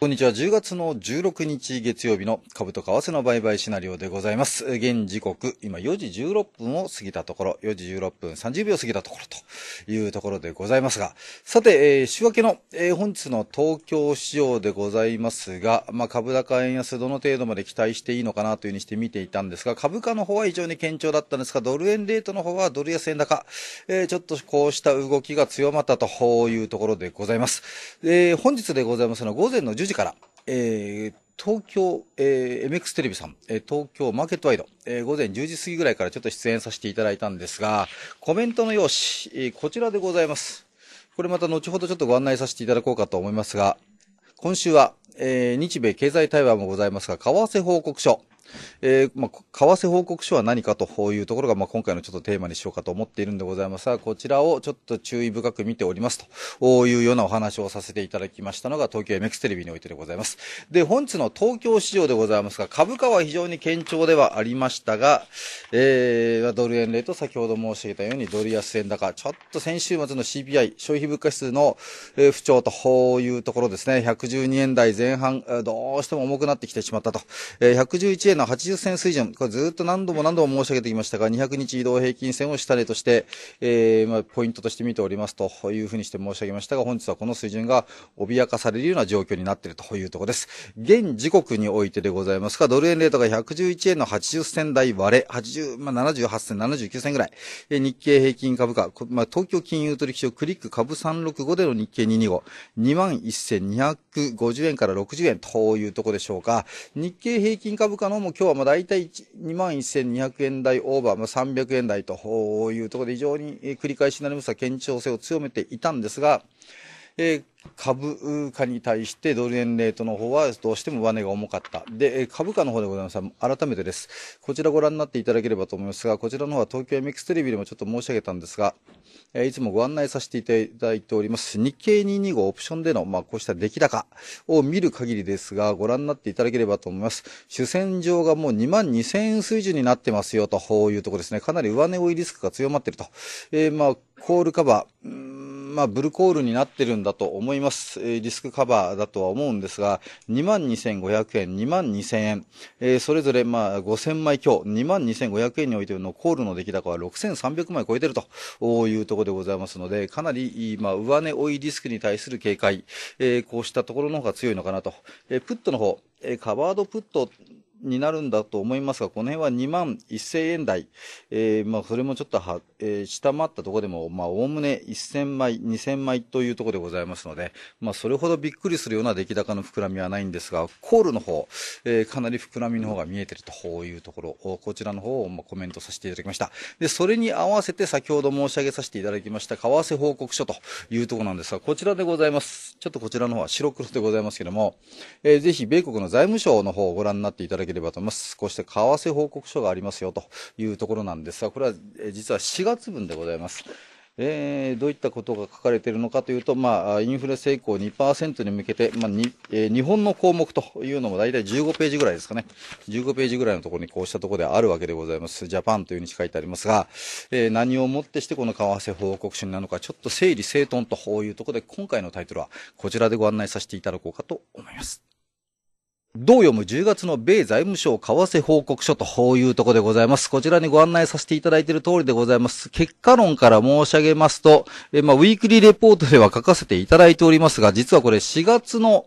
こんにちは。10月の16日月曜日の株と為替の売買シナリオでございます。現時刻、今4時16分を過ぎたところ、4時16分30秒過ぎたところというところでございますが、さて、えー、週明けの、えー、本日の東京市場でございますが、まあ、株高円安どの程度まで期待していいのかなというふうにして見ていたんですが、株価の方は非常に堅調だったんですが、ドル円レートの方はドル安円高、えー、ちょっとこうした動きが強まったというところでございます。えー、本日でございますのは午前の10時時から、えー、東京、えー、MX テレビさん、えー、東京マーケットワイド、えー、午前10時過ぎぐらいからちょっと出演させていただいたんですが、コメントの用紙、えー、こちらでございます。これまた後ほどちょっとご案内させていただこうかと思いますが、今週は、えー、日米経済対話もございますが、為替報告書、えー、まあ、為替報告書は何かというところが、まあ、今回のちょっとテーマにしようかと思っているんでございますが、こちらをちょっと注意深く見ておりますというようなお話をさせていただきましたのが、東京 MX テレビにおいてでございます。で、本日の東京市場でございますが、株価は非常に堅調ではありましたが、えー、ドル円レート、先ほど申し上げたようにドル安円高、ちょっと先週末の CPI、消費物価指数の、えー、不調とこういうところですね、112円台前半、どうしても重くなってきてしまったと、えー、111円のは80銭水準、これずっと何度も何度も申し上げてきましたが、200日移動平均線を下値として、えー、まあ、ポイントとして見ておりますというふうにして申し上げましたが、本日はこの水準が脅かされるような状況になっているというところです。現時刻においてでございますが、ドル円レートが111円の80銭台割れ、80、まあ、78銭、79銭ぐらい、え日経平均株価、まあ、東京金融取引所クリック株365での日経225、21,250円から60円というところでしょうか。日経平均株価のも今日はまあ大体2万1200円台オーバー、まあ、300円台というところで非常に繰り返しになります堅調性を強めていたんですが、えー、株価に対してドル円レートの方はどうしても上値が重かった。で、株価の方でございますが、改めてです。こちらご覧になっていただければと思いますが、こちらの方は東京 MX テレビでもちょっと申し上げたんですが、えいつもご案内させていただいております、日経225オプションでの、まあ、こうした出来高を見る限りですが、ご覧になっていただければと思います。主戦場がもう2万2000円水準になってますよというところですね。かなり上値追いリスクが強まっていると。えー、まあコールカバー、まあ、ブルコールになってるんだと思います。えリスクカバーだとは思うんですが、22,500円、22,000円、えー、それぞれ、まあ、5,000枚強、22,500円においてのコールの出来高は6,300枚超えてるというところでございますので、かなり、まあ、上値追いリスクに対する警戒、えー、こうしたところの方が強いのかなと。えー、プットの方、えカバードプットになるんだと思いますが、この辺は2万1000円台、えー、まあ、それもちょっとは、えー、下回ったところでも、まあ、概ね1000枚、2000枚というところでございますので、まあ、それほどびっくりするような出来高の膨らみはないんですが、コールの方、えー、かなり膨らみの方が見えてるというところ、こちらの方を、まあ、コメントさせていただきました。で、それに合わせて先ほど申し上げさせていただきました、為替報告書というところなんですが、こちらでございます。ちょっとこちらの方は白黒でございますけども、えー、ぜひ米国の財務省の方をご覧になっていただきければと思います。こうして為替報告書がありますよというところなんですが、これは実は4月分でございます。えー、どういったことが書かれているのかというと、まあ、インフレ成功2%に向けて、まあにえー、日本の項目というのも大体15ページぐらいですかね、15ページぐらいのところにこうしたところであるわけでございます、ジャパンというふうに書いてありますが、えー、何をもってしてこの為替報告書なのか、ちょっと整理整頓というところで、今回のタイトルはこちらでご案内させていただこうかと思います。同読む10月の米財務省為替報告書というところでございます。こちらにご案内させていただいている通りでございます。結果論から申し上げますと、えまあ、ウィークリーレポートでは書かせていただいておりますが、実はこれ4月の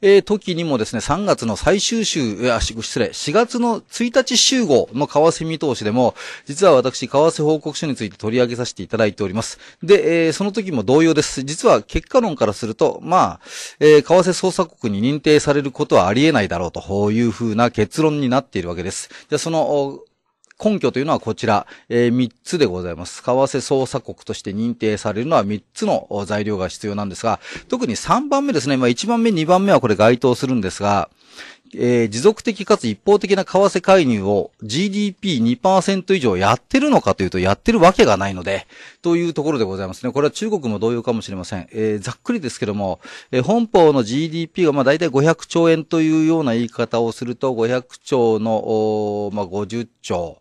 えー、時にもですね、3月の最終週、失礼、4月の1日集合の為替見通しでも、実は私、為替報告書について取り上げさせていただいております。で、えー、その時も同様です。実は結果論からすると、まあ、えー、為替捜査国に認定されることはありえないだろうというふうな結論になっているわけです。じゃその、根拠というのはこちら、えー、3つでございます。為替捜査国として認定されるのは3つの材料が必要なんですが、特に3番目ですね。まあ1番目、2番目はこれ該当するんですが、えー、持続的かつ一方的な為替介入を GDP2% 以上やってるのかというとやってるわけがないので、というところでございますね。これは中国も同様かもしれません。えー、ざっくりですけども、えー、本邦の GDP がまあ大体500兆円というような言い方をすると、500兆の、まあ、50兆。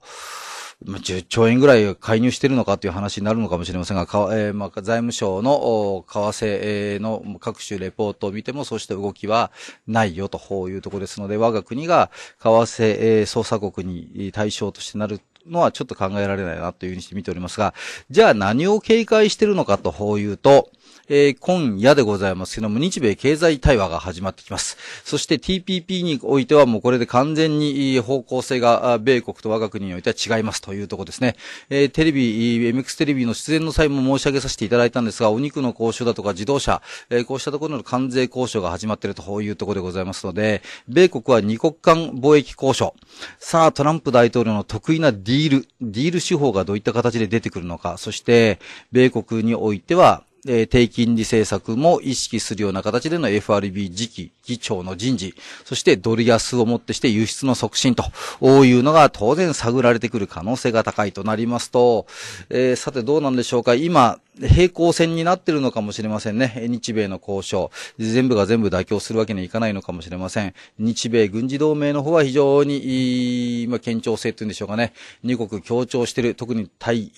まあ、10兆円ぐらい介入してるのかという話になるのかもしれませんが、かえー、まあ、財務省の為替の各種レポートを見ても、そうした動きはないよというところですので、我が国が為替捜査国に対象としてなるのはちょっと考えられないなというふうにして見ておりますが、じゃあ何を警戒してるのかというと、えー、今夜でございますけども、日米経済対話が始まってきます。そして TPP においてはもうこれで完全に方向性が、米国と我が国においては違いますというとこですね。えー、テレビ、MX テレビの出演の際も申し上げさせていただいたんですが、お肉の交渉だとか自動車、えー、こうしたところの関税交渉が始まっているというところでございますので、米国は二国間貿易交渉。さあ、トランプ大統領の得意なディール、ディール手法がどういった形で出てくるのか、そして、米国においては、えー、低金利政策も意識するような形での FRB 次期議長の人事、そしてドル安をもってして輸出の促進と、こういうのが当然探られてくる可能性が高いとなりますと、えー、さてどうなんでしょうか今、平行線になってるのかもしれませんね。日米の交渉。全部が全部妥協するわけにはいかないのかもしれません。日米軍事同盟の方は非常に、まあ、堅調性っていうんでしょうかね。二国協調してる。特に対、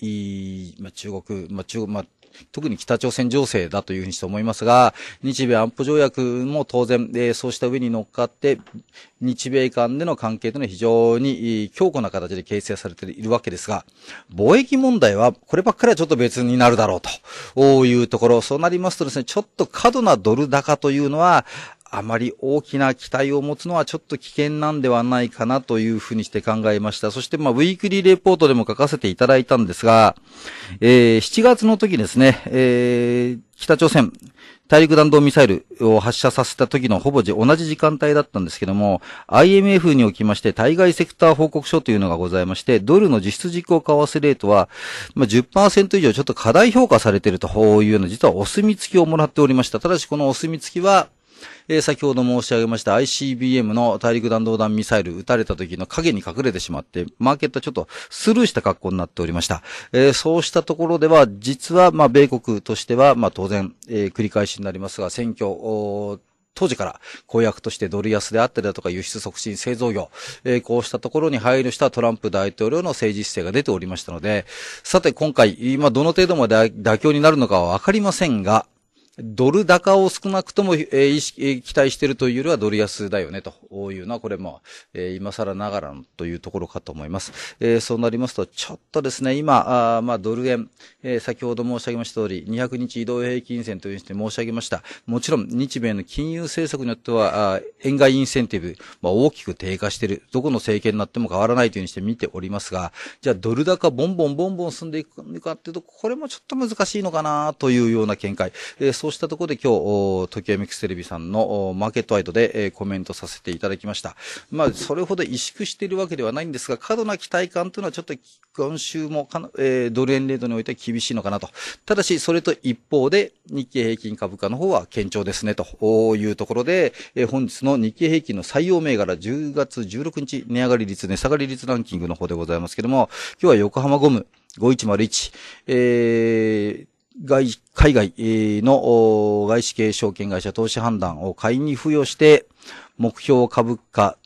まあ、中国、まあ、中国、まあ、特に北朝鮮戦情勢だというふうにして思いますが、日米安保条約も当然、えー、そうした上に乗っかって、日米間での関係というのは非常に強固な形で形成されているわけですが、貿易問題は、こればっかりはちょっと別になるだろうというところ、そうなりますとですね、ちょっと過度なドル高というのは、あまり大きな期待を持つのはちょっと危険なんではないかなというふうにして考えました。そして、まあ、ウィークリーレポートでも書かせていただいたんですが、えー、7月の時ですね、えー、北朝鮮、大陸弾道ミサイルを発射させた時のほぼ同じ時間帯だったんですけども、IMF におきまして対外セクター報告書というのがございまして、ドルの実質実行為替レートは、まあ、10%以上ちょっと過大評価されているというような、実はお墨付きをもらっておりました。ただしこのお墨付きは、えー、先ほど申し上げました ICBM の大陸弾道弾ミサイル撃たれた時の影に隠れてしまって、マーケットちょっとスルーした格好になっておりました。えー、そうしたところでは、実は、まあ、米国としては、まあ、当然、えー、繰り返しになりますが、選挙、当時から公約としてドル安であったりだとか輸出促進製造業、えー、こうしたところに配慮したトランプ大統領の政治姿勢が出ておりましたので、さて今回、今どの程度まで妥協になるのかはわかりませんが、ドル高を少なくとも、えー、意識、期待してるというよりはドル安だよね、というのは、これも、えー、今更ながらのというところかと思います。えー、そうなりますと、ちょっとですね、今、あまあ、ドル円、えー、先ほど申し上げました通り、200日移動平均線というふうに申し上げました。もちろん、日米の金融政策によっては、あ円外インセンティブ、まあ、大きく低下している。どこの政権になっても変わらないというふうにして見ておりますが、じゃあ、ドル高ボンボンボンボン進んでいくかっていうと、これもちょっと難しいのかな、というような見解。えーそうしたところで今日、ミックステレビさんのマーケットワイドで、えー、コメントさせていただきました。まあ、それほど萎縮しているわけではないんですが、過度な期待感というのはちょっと今週もかな、えー、ドル円レートにおいては厳しいのかなと。ただし、それと一方で、日経平均株価の方は堅調ですね、というところで、えー、本日の日経平均の採用銘柄10月16日、値上がり率、値下がり率ランキングの方でございますけども、今日は横浜ゴム、5101、えー、外、海外の外資系証券会社投資判断を会員に付与して、目標株価、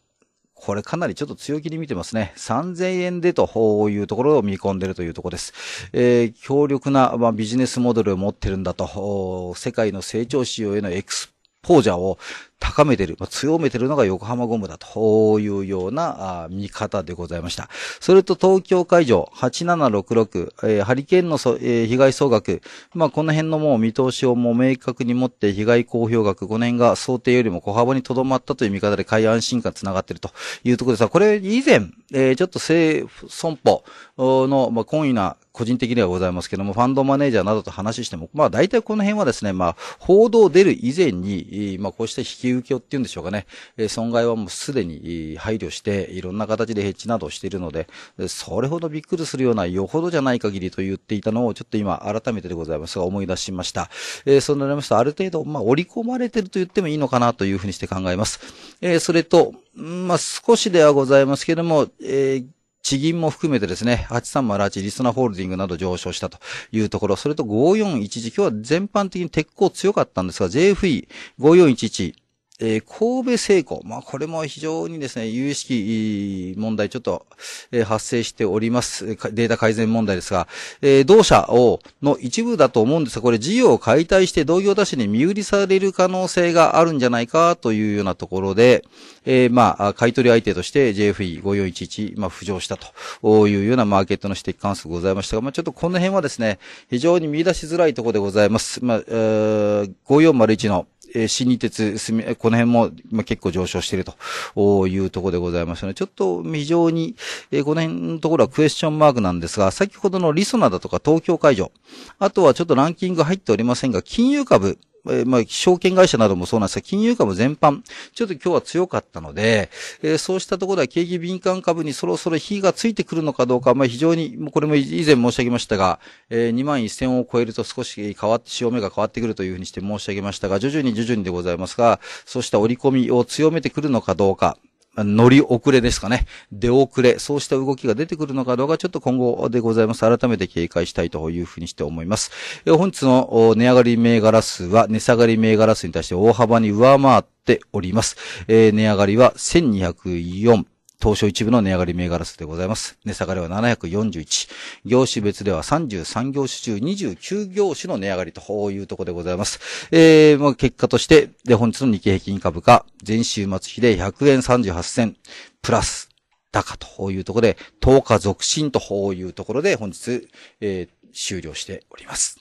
これかなりちょっと強気に見てますね。3000円でというところを見込んでるというところです。えー、強力な、まあ、ビジネスモデルを持ってるんだと、世界の成長仕様へのエクスポージャーを高めてる、まあ、強めてるのが横浜ゴムだというようなあ見方でございました。それと東京会場8766、えー、ハリケーンの、えー、被害総額、まあ、この辺のもう見通しをもう明確に持って被害公表額、この辺が想定よりも小幅にとどまったという見方で海安心感繋がっているというところでさ、これ以前、えー、ちょっと政府損保の、まあ、懇意な個人的にはございますけども、ファンドマネージャーなどと話しても、まあ大体この辺はですね、まあ報道出る以前に、まあこうして引き遊興っていうんでしょうかね、え損害はもうすでに配慮して、いろんな形でヘッジなどをしているので、それほどびっくりするような、よほどじゃない限りと言っていたのを、ちょっと今、改めてでございますが、思い出しました。えー、そうなりますと、ある程度、まあ、織り込まれてると言ってもいいのかなというふうにして考えます。えー、それと、まあ、少しではございますけれども、えー地銀も含めてですね、8308リスナーホールディングなど上昇したというところ、それと541時、今日は全般的に鉄鋼強かったんですが、JFE5411、えー、神戸製鋼。まあ、これも非常にですね、有意識問題ちょっと、えー、発生しております。データ改善問題ですが、えー、同社を、の一部だと思うんですが、これ事業を解体して同業他社に見売りされる可能性があるんじゃないかというようなところで、えー、まあ、買取相手として JFE5411、まあ、浮上したというようなマーケットの指摘関数ございましたが、まあ、ちょっとこの辺はですね、非常に見出しづらいところでございます。まあ、えー、5401の、えー、新日鉄、この辺も、まあ、結構上昇しているというところでございますので、ちょっと非常に、えー、この辺のところはクエスチョンマークなんですが、先ほどのリソナだとか東京会場、あとはちょっとランキング入っておりませんが、金融株、えー、まあ、証券会社などもそうなんですが、金融株全般、ちょっと今日は強かったので、えー、そうしたところでは景気敏感株にそろそろ火がついてくるのかどうか、まあ、非常に、もうこれも以前申し上げましたが、えー、2万1000を超えると少し変わって、潮目が変わってくるというふうにして申し上げましたが、徐々に徐々にでございますが、そうした折り込みを強めてくるのかどうか、乗り遅れですかね。出遅れ、そうした動きが出てくるのかどうか、ちょっと今後でございます。改めて警戒したいというふうにして思います。え本日の値上がり銘柄数は、値下がり銘柄数に対して大幅に上回っております。え値上がりは1204、東証一部の値上がり銘柄数でございます。値下がりは741。業種別では33業種中29業種の値上がりというところでございます。えー、まあ、結果として、で、本日の日経平均株価、前週末比で100円38銭、プラス、高というところで、10日続伸というところで、本日、えー、終了しております。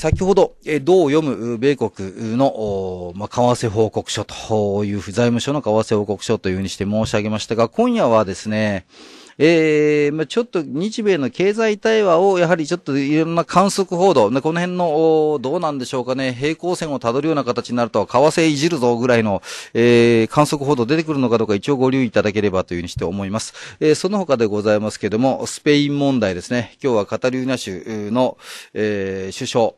先ほど、えー、どう読む米国の、まあ、為替報告書という、財務省の為替報告書というふうにして申し上げましたが、今夜はですね、えー、まあ、ちょっと日米の経済対話をやはりちょっといろんな観測報道、ね、この辺の、どうなんでしょうかね、平行線をたどるような形になると、為替いじるぞぐらいの、えー、観測報道出てくるのかどうか一応ご留意いただければというふうにして思います。えー、その他でございますけれども、スペイン問題ですね。今日はカタルーナ州の、えー、首相、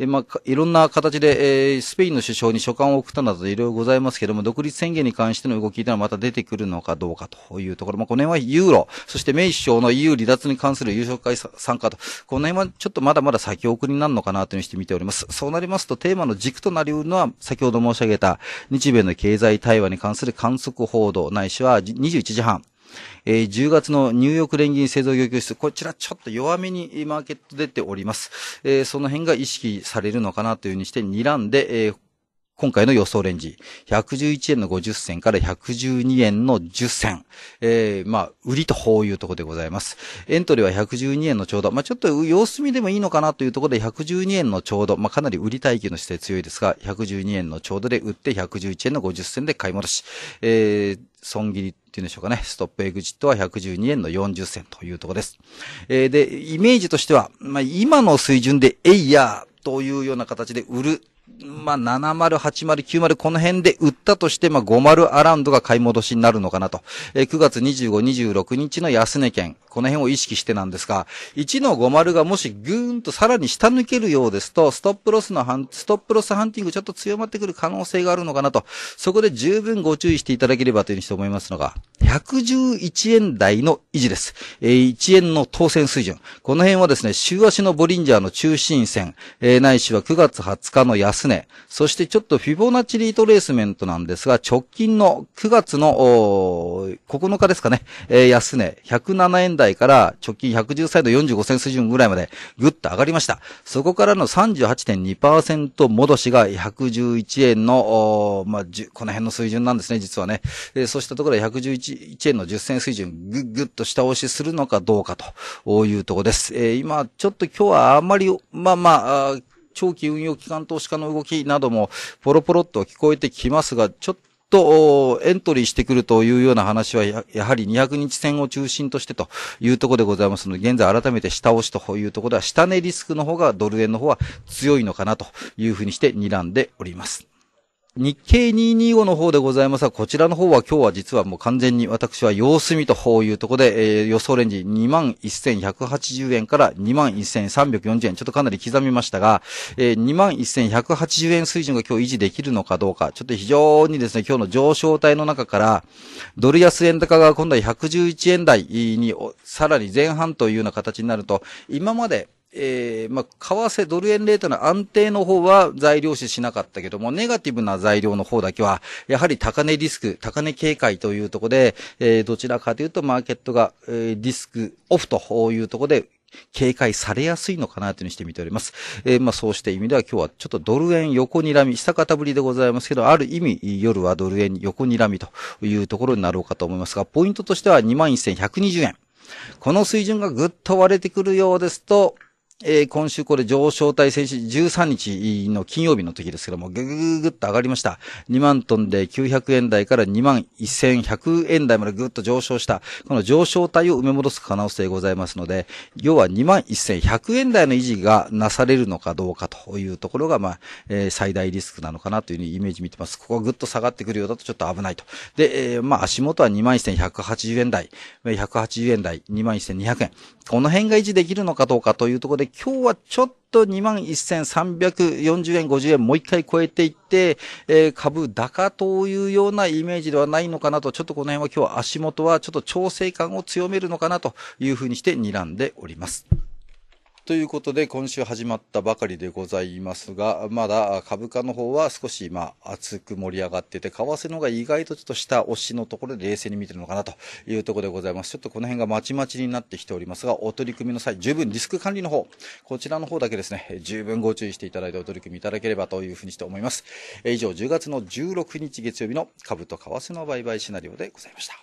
えまあ、いろんな形で、えー、スペインの首相に書簡を送ったなどいろいろございますけども、独立宣言に関しての動きというのはまた出てくるのかどうかというところ、まあ、この辺はユーロ、そしてメイ首相の EU 離脱に関する優勝会参加と、この辺はちょっとまだまだ先送りになるのかなというふうにして見ております。そうなりますと、テーマの軸となりうるのは、先ほど申し上げた、日米の経済対話に関する観測報道、ないしは21時半、えー、10月のニューヨーク連銀製造業教室、こちらちょっと弱めにマーケット出ております。えー、その辺が意識されるのかなというふうにして睨んで、えー今回の予想レンジ、111円の50銭から112円の10銭。えー、まあ、売りとこういうところでございます。エントリーは112円のちょうど。まあ、ちょっと様子見でもいいのかなというところで、112円のちょうど。まあ、かなり売り待機の姿勢強いですが、112円のちょうどで売って、111円の50銭で買い戻し。えー、損切りっていうんでしょうかね。ストップエグジットは112円の40銭というところです。えー、で、イメージとしては、まあ、今の水準で、えいやーというような形で売るまあ、70、80、90、この辺で売ったとして、まあ、50アラウンドが買い戻しになるのかなと。えー、9月25、26日の安値券。この辺を意識してなんですが、1の50がもしぐーんとさらに下抜けるようですと、ストップロスのハン、ストップロスハンティングちょっと強まってくる可能性があるのかなと。そこで十分ご注意していただければというふうにして思いますのが、111円台の維持です。えー、1円の当選水準。この辺はですね、週足のボリンジャーの中心線、えー、ないしは9月20日の安安値。そしてちょっとフィボナッチリートレースメントなんですが、直近の9月の9日ですかね、えー、安値107円台から直近110歳の45銭水準ぐらいまでぐっと上がりました。そこからの38.2%戻しが111円の、まあ、この辺の水準なんですね、実はね。えー、そうしたところで111円の10銭水準ぐぐっと下押しするのかどうかというところです。えー、今、ちょっと今日はあんまり、まあまあ、長期運用機関投資家の動きなどもポロポロっと聞こえてきますが、ちょっととエントリーしてくるというような話はや、やはり200日線を中心としてというところでございますので、現在改めて下押しというところでは、下値リスクの方がドル円の方は強いのかなというふうにして睨んでおります。日経225の方でございますが、こちらの方は今日は実はもう完全に私は様子見とこういうところで、えー、予想レンジ21,180円から21,340円、ちょっとかなり刻みましたが、えー、21,180円水準が今日維持できるのかどうか、ちょっと非常にですね、今日の上昇帯の中から、ドル安円高が今度は111円台に、さらに前半というような形になると、今まで、えー、まあ、為替ドル円レートの安定の方は材料視しなかったけども、ネガティブな材料の方だけは、やはり高値リスク、高値警戒というところで、えー、どちらかというとマーケットが、えー、リスクオフというところで、警戒されやすいのかなというふうにして見ております。えー、まあそうした意味では今日はちょっとドル円横睨み、久方ぶりでございますけど、ある意味夜はドル円横睨みというところになろうかと思いますが、ポイントとしては21,120円。この水準がぐっと割れてくるようですと、えー、今週これ上昇体先週13日の金曜日の時ですけども、ぐぐぐぐっと上がりました。2万トンで900円台から2万1100円台までぐっと上昇した。この上昇体を埋め戻す可能性ございますので、要は2万1100円台の維持がなされるのかどうかというところが、まあ、えー、最大リスクなのかなというイメージ見てます。ここがぐっと下がってくるようだとちょっと危ないと。で、えー、まあ、足元は2万1180円台、180円台、2万1200円。この辺が維持できるのかどうかというところで今日はちょっと21,340円、50円、もう一回超えていって、えー、株高というようなイメージではないのかなと、ちょっとこの辺は今日は足元はちょっと調整感を強めるのかなというふうにして睨んでおります。ということで、今週始まったばかりでございますが、まだ株価の方は少し、まあ、熱く盛り上がってて、為替の方が意外とちょっと下押しのところで冷静に見てるのかなというところでございます。ちょっとこの辺がまちまちになってきておりますが、お取り組みの際、十分リスク管理の方、こちらの方だけですね、十分ご注意していただいてお取り組みいただければというふうにして思います。以上、10月の16日月曜日の株と為替の売買シナリオでございました。